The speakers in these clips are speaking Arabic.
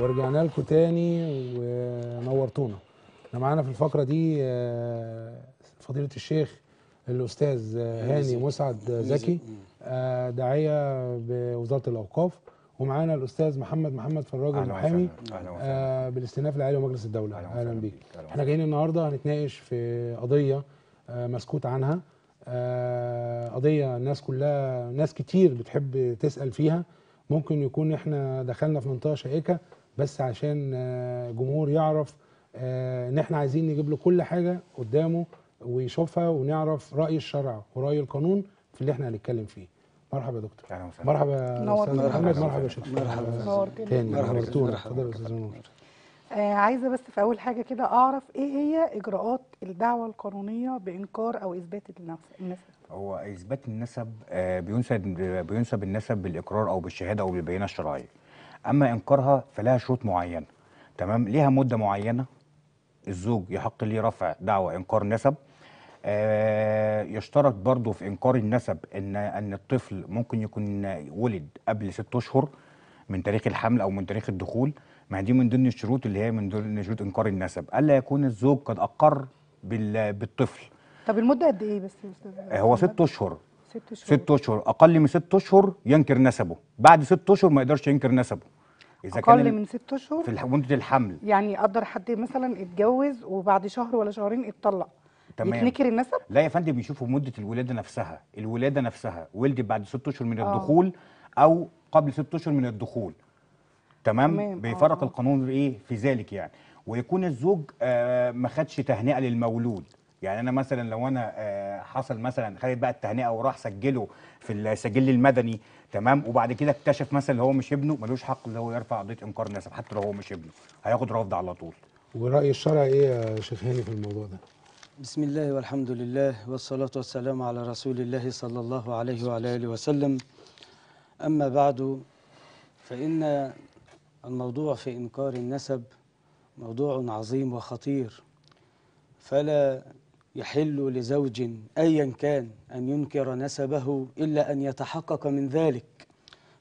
ورجعنا لكم تاني ونورتونا احنا معانا في الفقره دي آه، فضيله الشيخ الاستاذ آه، هاني مسعد زكي آه، داعيه بوزاره الاوقاف ومعانا الاستاذ محمد محمد فراج المحامي بالاستئناف العالي ومجلس الدوله اهلا, أهلا بيك احنا جايين النهارده هنتناقش في قضيه مسكوت عنها قضيه الناس كلها ناس كتير بتحب تسال فيها ممكن يكون احنا دخلنا في منطقه شائكه بس عشان آه، جمهور يعرف آه، ان احنا عايزين نجيب له كل حاجه قدامه ويشوفها ونعرف راي الشرع وراي القانون في اللي احنا هنتكلم فيه مرحبا يا دكتور اهلا وسهلا مرحبا استاذ محمد مرحبا يا شيخ مرحبا تاني مرحبا اتفضل يا استاذ نور آه، عايزه بس في اول حاجه كده اعرف ايه هي اجراءات الدعوه القانونيه بانكار او اثبات النسب هو اثبات النسب بينسب بينسب النسب بالاقرار او بالشهاده او بالبينه الشرعيه اما انكارها فلها شروط معينه تمام ليها مده معينه الزوج يحق ليه رفع دعوى انكار نسب آه يشترط برضه في انكار النسب ان ان الطفل ممكن يكون ولد قبل ست اشهر من تاريخ الحمل او من تاريخ الدخول ما دي من ضمن الشروط اللي هي من ضمن شروط انكار النسب الا يكون الزوج قد اقر بالطفل طب المده قد ايه بس يا استاذ آه، هو ست اشهر ست اشهر ست اشهر اقل من ست اشهر ينكر نسبه بعد ست اشهر ما يقدرش ينكر نسبه اذا اقل كان من ست اشهر في مده الحمل يعني يقدر حد مثلا اتجوز وبعد شهر ولا شهرين اتطلق تمام يتنكر النسب؟ لا يا فندم بيشوفوا مده الولاده نفسها، الولاده نفسها ولدت بعد ست اشهر من آه. الدخول او قبل ست اشهر من الدخول. تمام؟ تمام. آه، بيفرق أوه. القانون ايه في ذلك يعني، ويكون الزوج آه ما خدش تهنئه للمولود، يعني انا مثلا لو انا آه حصل مثلا خدت بقى التهنئه وراح سجله في السجل المدني تمام وبعد كده اكتشف مثلا اللي هو مش ابنه ملوش حق اللي هو يرفع قضيه انكار نسب حتى لو هو مش ابنه هياخد رفض على طول وراي الشرع ايه يا شيخ هاني في الموضوع ده بسم الله والحمد لله والصلاة والسلام على رسول الله صلى الله عليه وعلى آله وسلم أما بعد فإن الموضوع في إنكار النسب موضوع عظيم وخطير فلا يحل لزوج أيا كان أن ينكر نسبه إلا أن يتحقق من ذلك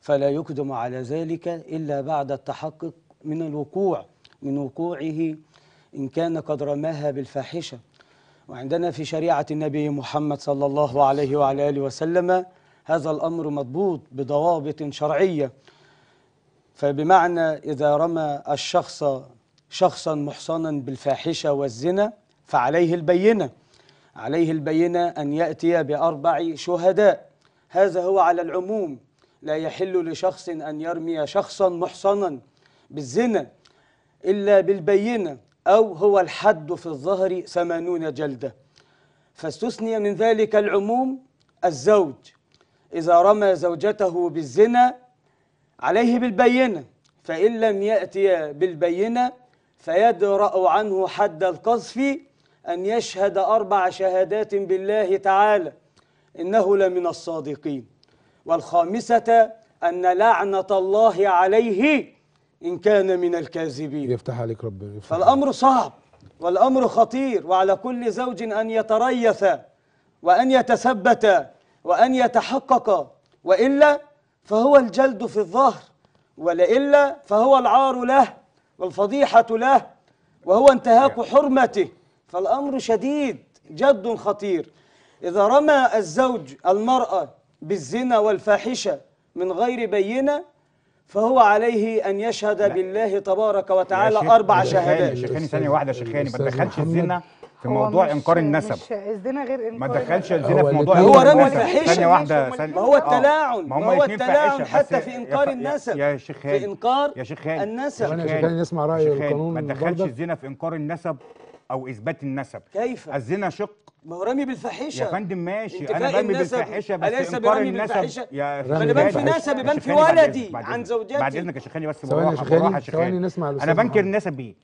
فلا يقدم على ذلك إلا بعد التحقق من الوقوع من وقوعه إن كان قد رماها بالفاحشة وعندنا في شريعة النبي محمد صلى الله عليه وعلى آله وسلم هذا الأمر مضبوط بضوابط شرعية فبمعنى إذا رمى الشخص شخصا محصنا بالفاحشة والزنا فعليه البينة عليه البينة أن يأتي بأربع شهداء هذا هو على العموم لا يحل لشخص أن يرمي شخصا محصنا بالزنا إلا بالبينة أو هو الحد في الظهر ثمانون جلدة فاستثني من ذلك العموم الزوج إذا رمى زوجته بالزنا عليه بالبينة فإن لم يأتي بالبينة فيدرأ عنه حد القذف أن يشهد أربع شهادات بالله تعالى إنه لمن الصادقين والخامسة أن لعنة الله عليه إن كان من الكاذبين يفتح عليك رب يفتح فالأمر صعب والأمر خطير وعلى كل زوج أن يتريث وأن يتثبت وأن يتحقق وإلا فهو الجلد في الظهر ولإلا فهو العار له والفضيحة له وهو انتهاك يعني حرمته فالأمر شديد جد خطير إذا رمى الزوج المرأة بالزنا والفاحشة من غير بينة فهو عليه أن يشهد لا. بالله تبارك وتعالى أربع شهادات شيخاني ثانية واحدة شيخاني ما تدخلش الزنا في موضوع انكار النسب الزنا غير انكار ما تدخلش الزنا في موضوع هو رمى الفاحشه ثانيه واحده ثانيه ما هو آه. التلاعن ما هو التلاعن حتى في انكار النسب يا شيخ في انكار يا شيخ النسب يا شيخ نسمع راي القانون ما تدخلش الزنا في انكار النسب او اثبات النسب كيف الزنا شق ما هو رمي بالفاحشه يا فندم ماشي انا برمي بالفاحشه بس اليس برمي بالفاحشه يا انا بنفي نسبي بنفي ولدي عن زوجتي بعد اذنك يا شيخاني بس بالراحه شيخاني ثواني نسمع انا بنكر النسب ايه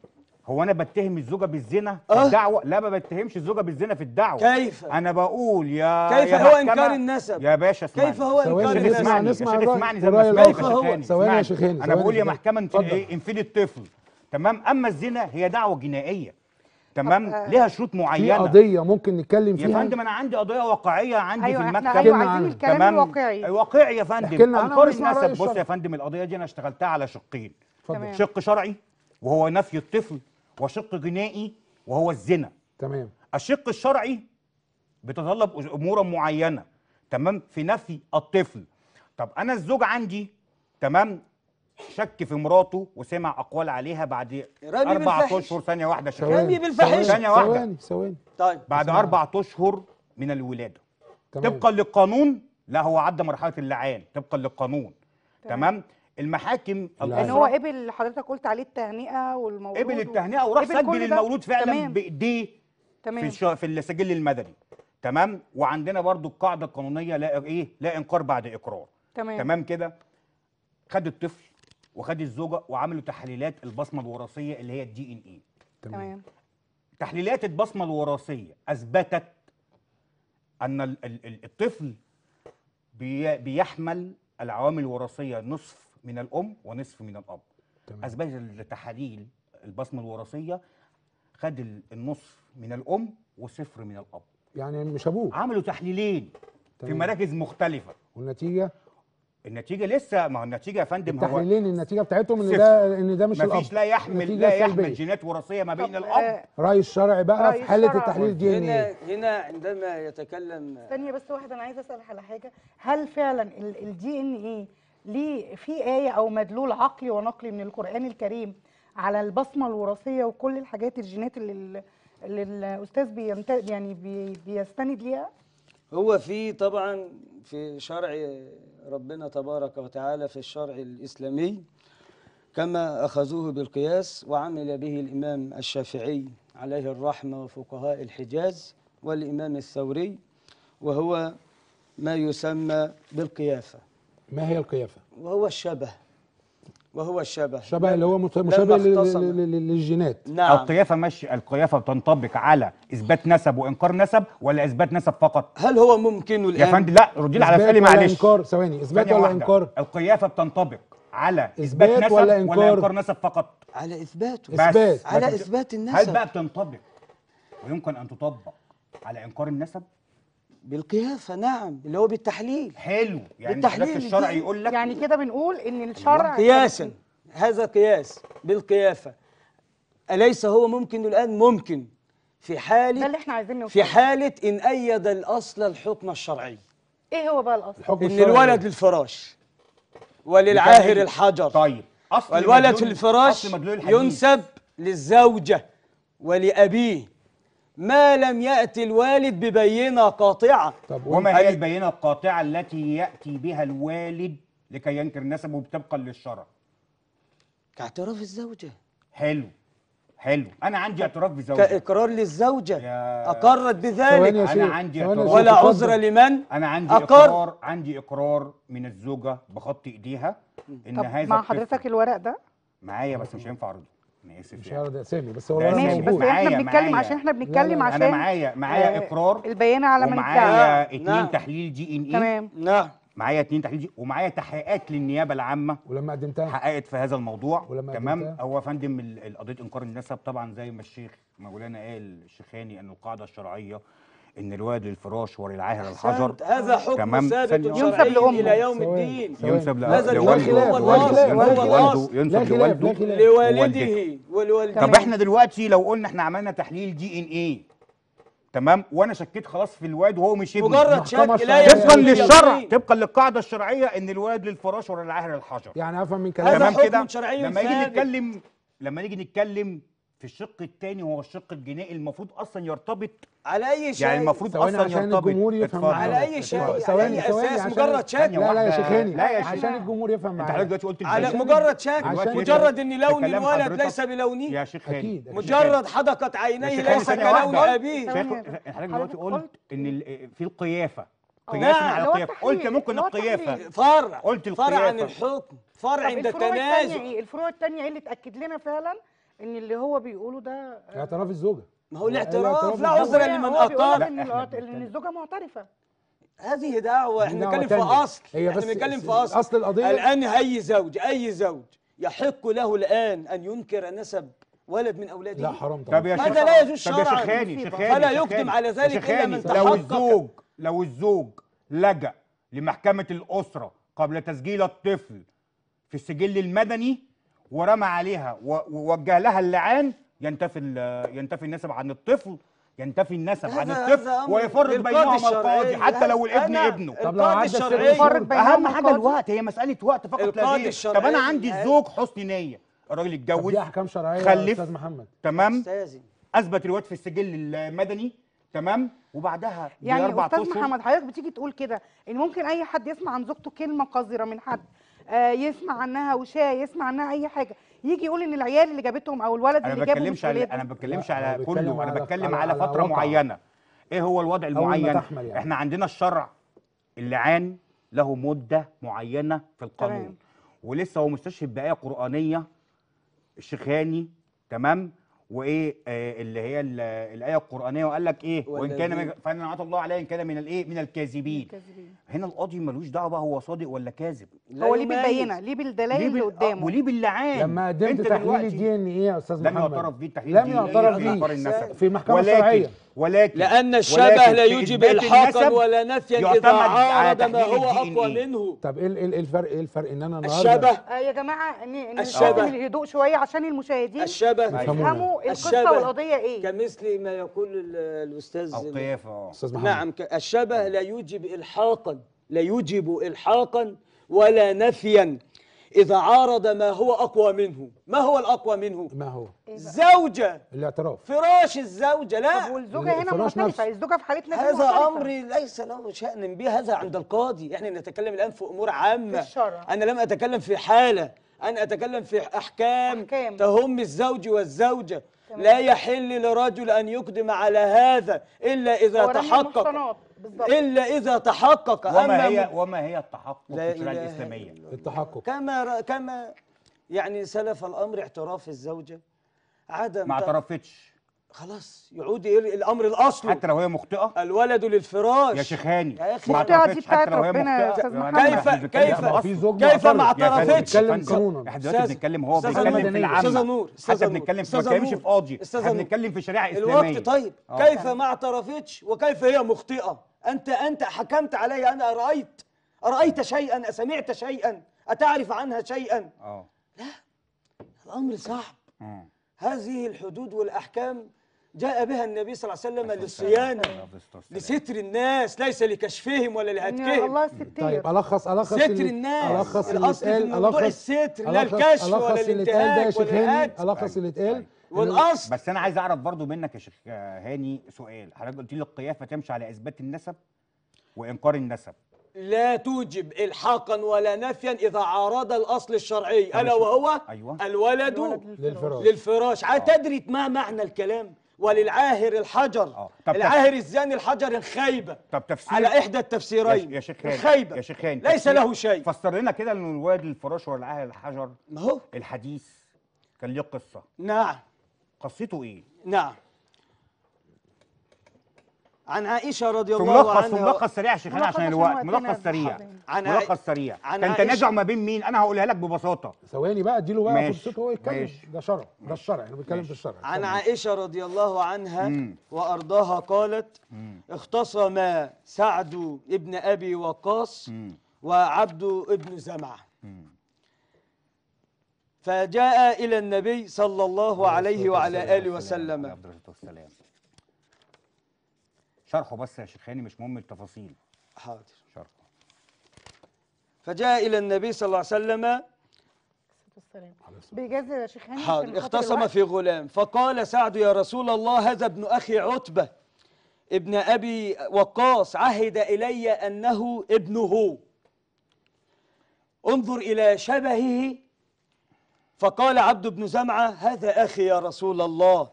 هو انا بتهم الزوجه بالزنا في أه؟ الدعوه لا ما بتهمش الزوجه بالزنا في الدعوه كيف انا بقول يا كيف يا هو انكار النسب يا باشا اسمعني كيف هو انكار النسب اسمعني اسمعني اسمعني زي ما كيف هو ثواني يا شيخاني انا بقول يا محكمه انفدي الطفل تمام اما الزنا هي دعوه جنائيه تمام آه، ليها شروط معينه في قضيه ممكن نتكلم فيها يا فندم انا عندي قضيه واقعيه عندي أيوة في المكتب ايوه عايزين الكلام تمام الواقعي أيوة، واقعي يا فندم انكار النسب بص يا فندم القضيه دي انا اشتغلتها على شقين تمام. شق شرعي وهو نفي الطفل وشق جنائي وهو الزنا تمام الشق الشرعي بيتطلب امورا معينه تمام في نفي الطفل طب انا الزوج عندي تمام شك في مراته وسمع اقوال عليها بعد اربع اشهر ثانيه واحده رمي بالفحش ثانيه واحده ثواني ثواني طيب بعد اربع اشهر من الولاده تمام. طبقا للقانون لا هو عدى مرحله اللعان طبقا للقانون تمام, تمام. المحاكم ان هو قبل حضرتك قلت عليه التهنئه والمولود قبل التهنئه وراح سجل المولود فعلا بايديه في في السجل المدني تمام وعندنا برضو القاعده القانونيه لا ايه لا انكار بعد اقرار تمام تمام كده خد الطفل وخد الزوجه وعملوا تحليلات البصمه الوراثيه اللي هي الدي ان اي تمام تحليلات البصمه الوراثيه اثبتت ان الطفل بيحمل العوامل الوراثيه نصف من الام ونصف من الاب تمام. اثبتت التحاليل البصمه الوراثيه خد النصف من الام وصفر من الاب يعني مش ابوه عملوا تحليلين تمام. في مراكز مختلفه والنتيجه النتيجه لسه ما هو النتيجه يا فندم هو التحليلين النتيجه بتاعتهم ان ده ان ده مش الاب مفيش لا يحمل لا يحمل جينات وراثيه ما بين الاب آه، راي الشرع بقى في حاله التحليل الدي ان هنا هنا عندما يتكلم ثانيه بس واحد انا عايزه اسال على حاجه هل فعلا الدي ان ايه e ليه في ايه او مدلول عقلي ونقلي من القران الكريم على البصمه الوراثيه وكل الحاجات الجينات اللي اللي الاستاذ بيمت... يعني بي... بيستند ليها هو في طبعا في شرع ربنا تبارك وتعالى في الشرع الإسلامي كما أخذوه بالقياس وعمل به الإمام الشافعي عليه الرحمة وفقهاء الحجاز والإمام الثوري وهو ما يسمى بالقيافة ما هي القيافة؟ وهو الشبه وهو الشبه شبه اللي هو مشابه للجينات نعم القيافه ماشي القيافه بتنطبق على اثبات نسب وانكار نسب ولا اثبات نسب فقط هل هو ممكن الان يا فندم لا ردي على سؤالي معلش انكار ثواني اثبات ولا انكار القيافه بتنطبق على اثبات, إثبات نسب ولا انكار, ولا نسب فقط على اثباته اثبات على اثبات النسب هل بقى بتنطبق ويمكن ان تطبق على انكار النسب بالقياس نعم اللي هو بالتحليل حلو يعني بالتحليل الشرع يقول لك يعني كده بنقول ان الشرع قياسا هذا قياس بالقيافه اليس هو ممكن الان ممكن في حاله ده اللي احنا عايزين نوصل في حاله ان ايد الاصل الحكم الشرعي ايه هو بقى الاصل الحكم ان الولد الفراش وللعاهر الحجر طيب اصل الولد الفراش ينسب للزوجه ولابيه ما لم يأتي الوالد ببينة قاطعة طب وما هي البينة القاطعة التي يأتي بها الوالد لكي ينكر نسبه طبقا للشرع كاعتراف الزوجة حلو حلو انا عندي اعتراف بزوجه كاقرار للزوجه يا... اقرت بذلك انا عندي اعتراف ولا عذر لمن انا عندي أقر... اقرار عندي اقرار من الزوجه بخط ايديها ان طب هذا مع حضرتك الورق ده معايا بس مش هينفع اعرضه انا يعني اسف مش هقعد اسامي يعني. بس هو ماشي بس احنا بنتكلم عشان احنا بنتكلم عشان انا معايا معايا آه، اقرار البيان على من معايا اتنين نعم. تحليل دي ان اي تمام نعم معايا اتنين تحليل دي إيه ومعايا تحقيقات للنيابه العامه ولما قدمتها حققت في هذا الموضوع ولما تمام هو يا فندم قضيه انكار النسب طبعا زي ما الشيخ مولانا قال الشيخاني ان القاعده الشرعيه ان الواد للفراش وللعاهر الحجر هذا حكم تمام ثابت ينسب لامه الى يوم الدين ينسب لوالده والده ينسب لوالده لوالده ولوالده طب احنا دلوقتي لو قلنا احنا عملنا تحليل دي ان ايه تمام وانا شكيت خلاص في الواد وهو مش ابني مجرد شك لا طبقا للشرع طبقا للقاعده الشرعيه ان الواد للفراش ولا العاهر الحجر يعني افهم من كلامك تمام كده لما نيجي نتكلم لما نيجي نتكلم في الشق الثاني وهو الشق الجنائي المفروض اصلا يرتبط على اي شيء يعني المفروض اصلا يرتبط الجمهور يفهم على اي شيء ثواني يعني ثواني اساس مجرد شك لا لا يا شيخ هاني عشان الجمهور يفهم معاك انت دلوقتي قلت على مجرد شك مجرد ان لوني الولد ليس بلوني يا شيخ هاني مجرد حدقت عينيه ليس كلون ابيه حضرتك دلوقتي قلت ان في القيافه قياسنا على القيافه قلت ممكن القيافه فرع قلت القيافه فرع عن الحكم فرع عند التنازل إيه؟ الفروع الثانيه ايه اللي تاكد لنا فعلا ان اللي هو بيقوله ده آه، اعتراف الزوجه ما هو الاعتراف لا عذر لمن اطاع ان الزوجه معترفه هذه دعوه احنا بنتكلم في اصل احنا بنتكلم في اصل اصل القضيه الان اي زوج اي زوج يحق له الان ان ينكر نسب ولد من اولاده لا حرام طبعا هذا لا يجوز شرعا طب شخاني شخاني فلا يقدم على ذلك الا من تحقق لو الزوج لو الزوج لجأ لمحكمه الاسره قبل تسجيل الطفل في السجل المدني ورمى عليها ووجه لها اللعان ينتفي ينتفي النسب عن الطفل ينتفي النسب عن الطفل ويفرق بينهما القاضي حتى لو الابن ابنه طب لو عدى اهم حاجه الوقت هي مساله وقت فقط لا غير طب انا عندي الزوج حسن نيه الراجل اتجوز احكام شرعيه خلف استاذ محمد تمام اثبت الواد في السجل المدني تمام وبعدها يعني استاذ محمد حضرتك بتيجي تقول كده ان ممكن اي حد يسمع عن زوجته كلمه قذره من حد آه، يسمع عنها وشاه يسمع عنها اي حاجه يجي يقول ان العيال اللي جابتهم او الولد اللي جابه مش على انا ما بتكلمش على كله انا بتكلم على, على فتره معينه ايه هو الوضع المعين يعني. احنا عندنا الشرع اللعان له مده معينه في القانون تمام. ولسه هو مستشهد بايه قرانيه الشيخاني تمام وايه آه، اللي هي الايه القرانيه وقال لك ايه وان كان من فان عطى الله عليه ان كان من الايه من الكاذبين هنا القاضي ملوش دعوه بقى هو صادق ولا كاذب هو ليه بالبينه ليه بالدلائل اللي قدامه آه، وليه باللعان لما قدمت تحليل الدي ان ايه يا استاذ محمد لم يعترف بيه التحليل لم يعترف بيه في المحكمه الشرعيه ولكن لأن الشبه لا يجب إلحاقا ولا نفيا إذا عارض ما هو أقوى منه طب إيه, إيه الفرق إيه الفرق إن أنا النهارده الشبه آه يا جماعة الشبه الهدوء شوية عشان المشاهدين الشبه يفهموا القصة والقضية إيه كمثل ما يقول الأستاذ أو قيافة أه. أستاذ محمد نعم الشبه لا يجب إلحاقا لا يجب إلحاقا ولا نفيا إذا عارض ما هو أقوى منه ما هو الأقوى منه ما هو الزوجة الاعتراف فراش الزوجة لا والزوجة هنا مختلفة الزوجة في حالتنا هذا مختلفة. أمر ليس له شأن به هذا عند القاضي يعني نتكلم الآن في أمور عامة في الشرع. أنا لم أتكلم في حالة أنا أتكلم في أحكام, أحكام. تهم الزوج والزوجة لا يحل لرجل أن يقدم على هذا إلا إذا تحقق الا اذا تحقق وما هي وما هي التحقق في الشريعه الاسلاميه التحقق كما كما يعني سلف الامر اعتراف الزوجه عدم ما اعترفتش خلاص يعود الامر الاصلي حتى لو هي مخطئه الولد للفراش يا شيخاني هاني مخطئه دي بتاعت ربنا يا استاذ محمد كيف كيف كيف ما اعترفتش احنا دلوقتي بنتكلم هو بيتكلم في العمل استاذ نور حتى بنتكلم في بنتكلمش في قاضي احنا بنتكلم في شريعه اسلاميه الوقت طيب كيف ما اعترفتش وكيف هي مخطئه أنت أنت حكمت علي أنا أرأيت أرأيت شيئا أسمعت شيئا أتعرف عنها شيئا أوه. لا الأمر صعب آه. هذه الحدود والأحكام جاء بها النبي صلى الله عليه وسلم للصيانة لستر الناس ليس لكشفهم ولا لهتكهم الله ستير طيب ألخص ألخص ستر الناس ألخص الأصل في موضوع الستر لا الكشف ولا الانتهاك ولا الهتك ألخص اللي اتقال والاصل بس انا عايز اعرف برضو منك يا شيخ آه، هاني سؤال حضرتك قلت لي القيافه تمشي على اثبات النسب وانكار النسب لا توجب الحاقا ولا نفيا اذا عارض الاصل الشرعي الا وهو أيوة. الولد, الولد للفراش, للفراش. آه. تدري ما معنى الكلام وللعاهر الحجر آه. طب العاهر الزاني الحجر الخيبة طب تفسير على إحدى التفسيرين يا شيخ الخيبة يا شيخ ليس له شيء فسر لنا كده إن الولد الفراش والعاهر الحجر ما هو الحديث كان ليه قصة نعم قصته ايه نعم عن عائشة رضي الله عنها ملخص ملخص سريع يا شيخنا عشان الوقت ملخص سريع عن ملخص سريع كان تنازع ما بين مين انا هقولها لك ببساطه ثواني بقى اديله بقى فرصته هو يتكلم ده شرع ده الشرع احنا بنتكلم في الشرع عن عائشة رضي الله عنها مم. وارضاها قالت مم. اختصم سعد ابن ابي وقاص وعبد ابن زمعه فجاء إلى النبي صلى الله عليه وعلى آله وسلم شرحه بس يا شيخاني مش مهم التفاصيل حاضر شرحه فجاء إلى النبي صلى الله عليه وسلم بجزر يا شيخاني حاضر اختصم في غلام فقال سعد يا رسول الله هذا ابن أخي عتبة ابن أبي وقاص عهد إلي أنه ابنه انظر إلى شبهه فقال عبد بن زمعة هذا أخي يا رسول الله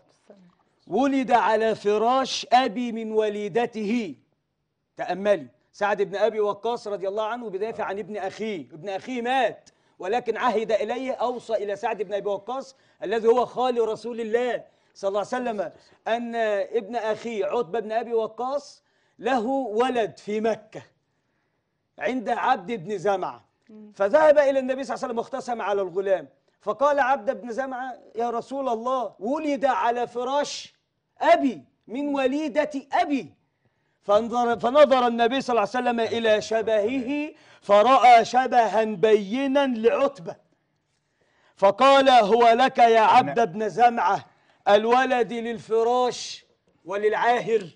ولد على فراش أبي من وليدته تأملي سعد بن أبي وقاص رضي الله عنه بدافع عن ابن أخيه ابن أخيه مات ولكن عهد إليه أوصى إلى سعد بن أبي وقاص الذي هو خال رسول الله صلى الله عليه وسلم أن ابن أخيه عتبة بن أبي وقاص له ولد في مكة عند عبد بن زمعة فذهب إلى النبي صلى الله عليه وسلم واختصم على الغلام فقال عبد بن زمعة يا رسول الله ولد على فراش أبي من وليدة أبي فنظر, فنظر النبي صلى الله عليه وسلم إلى شبهه فرأى شبها بينا لعتبة فقال هو لك يا عبد نعم. بن زمعة الولد للفراش وللعاهر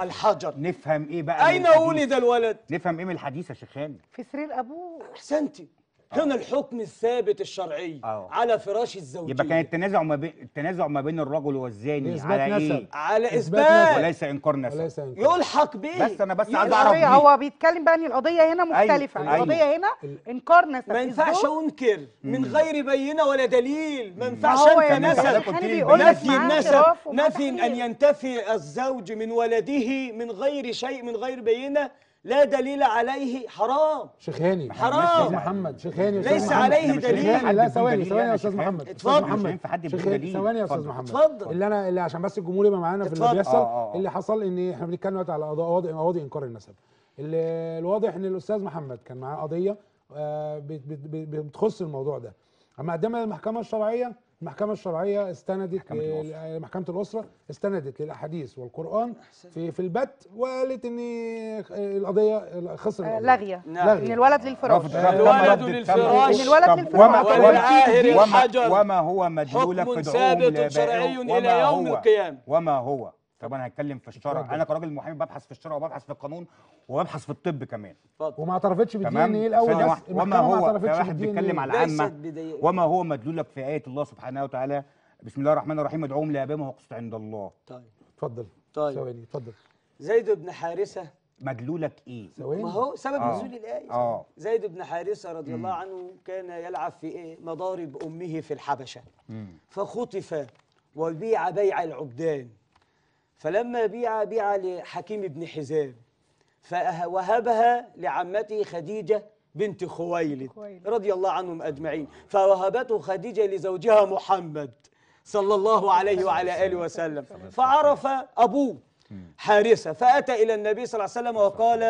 الحجر نفهم ايه بقى اين ولد الولد نفهم ايه من الحديث يا شيخان في سرير ابوه احسنتي آه. كان الحكم الثابت الشرعي أوه. على فراش الزوجيه يبقى كان التنازع ما بين التنازع ما بين الرجل والزاني على إيه؟ نسب. ايه على اثبات وليس انكار نسب يلحق به بس انا بس عايز اعرف هو بيتكلم بقى ان القضيه هنا أيوه. مختلفه أيوه. القضيه أيوه. هنا انكار نسب ما ينفعش انكر من غير بينه ولا دليل ما ينفعش انكر يعني نسب نفي النسب نفي ان ينتفي الزوج من ولده من غير شيء من غير بينه لا دليل عليه حرام شيخ هاني حرام محمد شيخ هاني ليس محمد. عليه دليل لا ثواني ثواني يا استاذ محمد اتفضل مش هينفع حد يقول دليل ثواني يا استاذ محمد اتفضل اللي انا اللي عشان بس الجمهور يبقى معانا في اللي بيحصل آه، آه. اللي حصل ان احنا بنتكلم دلوقتي على قضايا قضايا انكار النسب الواضح ان الاستاذ محمد كان معاه قضيه آه، بتخص الموضوع ده اما قدمها للمحكمه الشرعيه المحكمة الشرعية استندت محكمة, آه، محكمة الأسرة استندت للأحاديث والقرآن في في البت وقالت إن القضية خسر آه لاغية لغية من الولد للفراش الولد للفراش آه، الولد للفراش وما هو مجهولك في حكم ثابت شرعي إلى يوم القيامة وما هو طب انا هتكلم في الشرع انا كراجل محامي ببحث في الشرع وببحث في القانون وببحث في الطب كمان وما اعترفتش بالدي ان ايه الاول وما هو واحد بيتكلم على العامه وما هو مدلولك في ايه الله سبحانه وتعالى بسم الله الرحمن الرحيم ادعوهم لابهم وقسط عند الله طيب اتفضل طيب ثواني اتفضل زيد بن حارثه مدلولك ايه ثواني ما هو سبب آه. نزول الايه اه زيد بن حارثه رضي الله عنه كان يلعب في ايه مضارب امه في الحبشه فخطف وبيع بيع العبدان فلما بيع بيع لحكيم بن حزام فوهبها لعمته خديجة بنت خويلد رضي الله عنهم أجمعين فوهبته خديجة لزوجها محمد صلى الله عليه وعلى آله وسلم فعرف أبوه حارسة فأتى إلى النبي صلى الله عليه وسلم وقال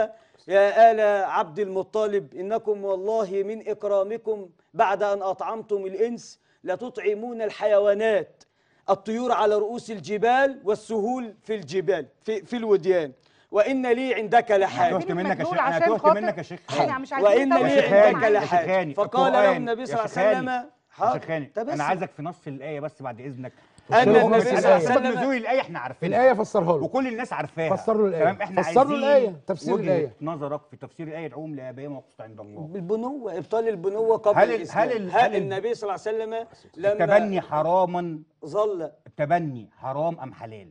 يا آل عبد المطلب إنكم والله من إكرامكم بعد أن أطعمتم الإنس لتطعمون الحيوانات الطيور على رؤوس الجبال والسهول في الجبال في, في الوديان وان لي عندك لحاجه يعني تهت منك يا شيخ يعني منك يا شيخ وان لي عندك لحاجه فقال له النبي صلى الله عليه وسلم حاضر انا عايزك في نص الايه بس بعد اذنك انا النبي صلى الله عليه وسلم نزول الايه احنا عارفينها الايه فسرها له وكل الناس عارفاها فسر له الايه تمام احنا فسر له الايه تفسير الايه نظرك في تفسير الايه العوم لابيه وقصت عند الله البنوه ابطال البنوه قبل هل الإسلام. هل, هل النبي صلى الله عليه وسلم لما التبني حراما ظل التبني حرام ام حلال؟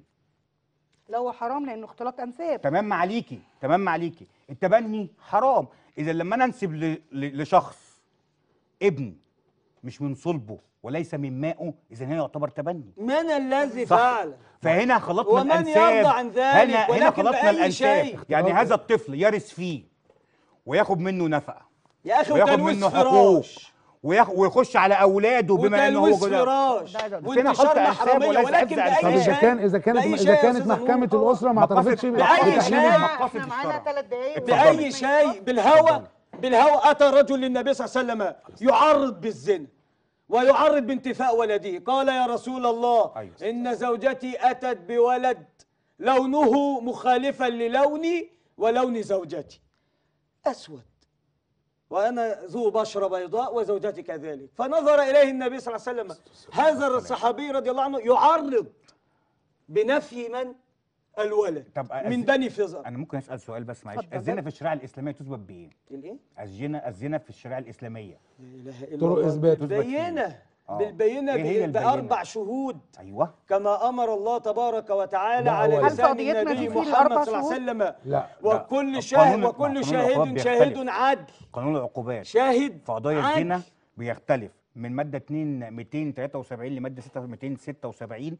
لا هو حرام لانه اختلاط انساب تمام عليكي تمام عليكي التبني حرام اذا لما انا انسب لشخص ابن مش من صلبه وليس من ماءه اذا هنا يعتبر تبني من الذي فعل فهنا خلطنا ومن الانساب يرضى عن ذلك هنا خلطنا الانساب شيء. يعني هذا الطفل يرث فيه وياخد منه نفقه يا اخي وياخد منه حقوق ويخش على اولاده بما انه هو جدا فراش وانتشار محرميه ولكن باي شيء اذا كان اذا كانت اذا كانت محكمه الاسره ما اعترفتش باي شيء احنا معانا ثلاث دقائق باي شيء بالهوى بالهوى اتى رجل للنبي صلى الله عليه وسلم يعرض بالزنا ويعرض بانتفاء ولده قال يا رسول الله إن زوجتي أتت بولد لونه مخالفا للوني ولون زوجتي أسود وأنا ذو بشرة بيضاء وزوجتي كذلك فنظر إليه النبي صلى الله عليه وسلم هذا الصحابي رضي الله عنه يعرض بنفي من الولد طب أز... من بني فيزر انا ممكن اسال سؤال بس معلش الزنا في الشريعه الاسلاميه تثبت بايه؟ الايه؟ الزنا الزنا في الشريعه الاسلاميه طرق اثبات بينه آه. بالبينه إيه باربع شهود ايوه كما امر الله تبارك وتعالى على لسان النبي محمد صلى الله عليه وسلم لا وكل شاهد وكل شاهد شاهد عدل قانون العقوبات شاهد في قضايا الزنا بيختلف من ماده 273 لماده 276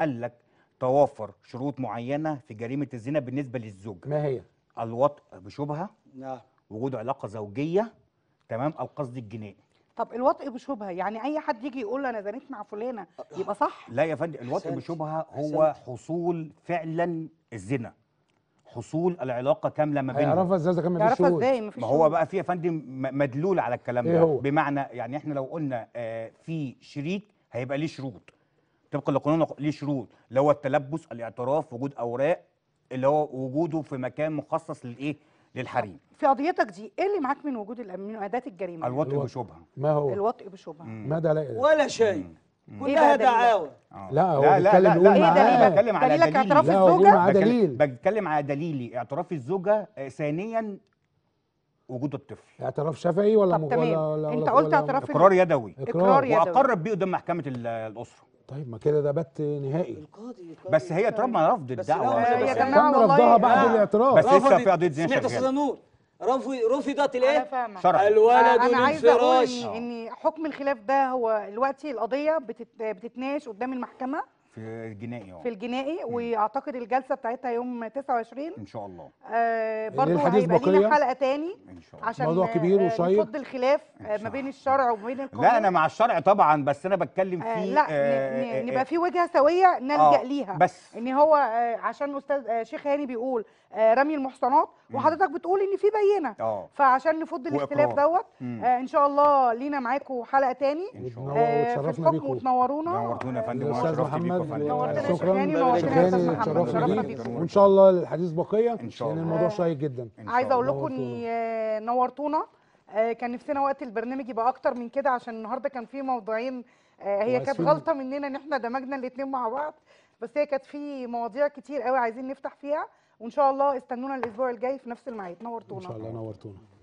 قال لك توافر شروط معينه في جريمه الزنا بالنسبه للزوج ما هي الوطء بشبهه نعم وجود علاقه زوجيه تمام او قصد الجنائي طب الوطء بشبهه يعني اي حد يجي يقول انا زنيت مع فلانه يبقى صح لا يا فندم الوطء بشبهه هو حسنت. حصول فعلا الزنا حصول العلاقه كامله ما بينهم هيعرفها ازاي كان مفيش شهود ازاي ما هو بقى في يا فندم مدلول على الكلام إيه ده هو؟ بمعنى يعني احنا لو قلنا آه في شريك هيبقى ليه شروط طبقا لقانون ليه شروط اللي هو التلبس الاعتراف وجود اوراق اللي هو وجوده في مكان مخصص للايه للحريم في قضيتك دي ايه اللي معاك من وجود من اداه الجريمه الوطء بشبهه ما هو الوطء بشبهه ما لا ولا شيء كلها إيه إيه دعاوى آه. لا هو لا لا لا, لا, لا بتكلم على دليلك اعتراف الزوجه دليل بتكلم على دليلي اعتراف الزوجه ثانيا وجود الطفل اعتراف شفهي ولا طب تمام ولا انت قلت اعتراف اقرار يدوي اقرار يدوي واقرت بيه قدام محكمه الاسره طيب ما كده ده بت نهائي القاضي, القاضي بس هي ترامب رفض الدعوه بس هي جماعه يعني رفضها بعد آه. الاعتراف بس لسه في قضيه زين سمعت صنمور رفضت الايه؟ الولد انا عايزه اقول ان حكم الخلاف ده هو دلوقتي القضيه بتتناقش قدام المحكمه في الجنائي اه في الجنائي واعتقد الجلسه بتاعتها يوم 29 ان شاء الله آه برضه هيبقى لنا حلقه تاني ان شاء الله عشان موضوع كبير آه، وشيق نفض الخلاف آه، ما بين الشرع وما بين القانون لا انا مع الشرع طبعا بس انا بتكلم آه، في آه لا آه نبقى في وجهه سويه نلجا آه ليها بس ان هو آه عشان استاذ آه شيخ هاني بيقول آه رمي المحصنات وحضرتك بتقول ان في بينه آه فعشان نفض الاختلاف دوت آه ان شاء الله لينا معاكم حلقه تاني ان شاء الله آه في بيكم وتنورونا نورتونا يا فندم محمد شكرا شكرا تشرفنا بيك وان شاء الله الحديث بقيه ان شاء الله لان الموضوع شيق جدا عايزه اقول لكم اني آه، نورتونا آه، كان نفسنا وقت البرنامج يبقى اكتر من كده عشان النهارده كان في موضوعين آه، هي كانت غلطه مننا ان احنا دمجنا الاثنين مع بعض بس هي كانت في مواضيع كتير قوي عايزين نفتح فيها وان شاء الله استنونا الاسبوع الجاي في نفس الميعاد نورتونا ان شاء الله نورتونا